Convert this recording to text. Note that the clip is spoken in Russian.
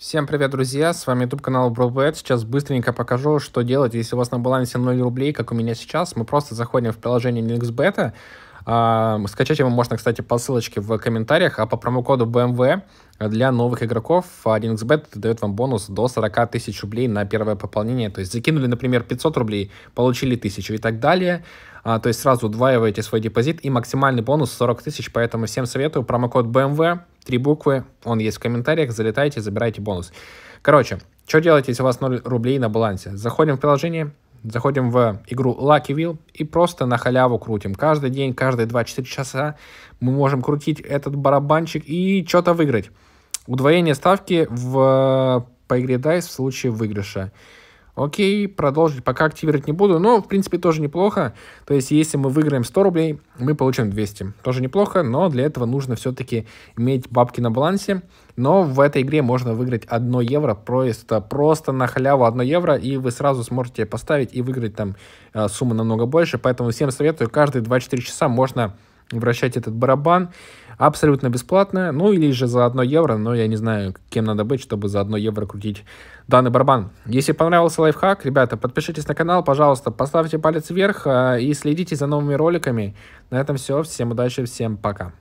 Всем привет, друзья! С вами YouTube канал BroBet. Сейчас быстренько покажу, что делать, если у вас на балансе 0 рублей, как у меня сейчас. Мы просто заходим в приложение NextBet. А, скачать его можно, кстати, по ссылочке в комментариях, а по промокоду BMW для новых игроков 1 а дает вам бонус до 40 тысяч рублей на первое пополнение. То есть закинули, например, 500 рублей, получили 1000 и так далее. А, то есть сразу удваиваете свой депозит и максимальный бонус 40 тысяч, поэтому всем советую промокод BMW три буквы, он есть в комментариях, залетайте, забирайте бонус. Короче, что делать, если у вас 0 рублей на балансе? Заходим в приложение, заходим в игру Lucky Wheel и просто на халяву крутим. Каждый день, каждые 2-4 часа мы можем крутить этот барабанчик и что-то выиграть. Удвоение ставки в, по игре DICE в случае выигрыша. Окей, продолжить. Пока активировать не буду, но, в принципе, тоже неплохо. То есть, если мы выиграем 100 рублей, мы получим 200. Тоже неплохо, но для этого нужно все-таки иметь бабки на балансе. Но в этой игре можно выиграть 1 евро просто, просто на халяву 1 евро, и вы сразу сможете поставить и выиграть там э, сумму намного больше. Поэтому всем советую, каждые 2-4 часа можно вращать этот барабан абсолютно бесплатно, ну или же за 1 евро, но я не знаю, кем надо быть, чтобы за 1 евро крутить данный барабан. Если понравился лайфхак, ребята, подпишитесь на канал, пожалуйста, поставьте палец вверх а, и следите за новыми роликами. На этом все, всем удачи, всем пока.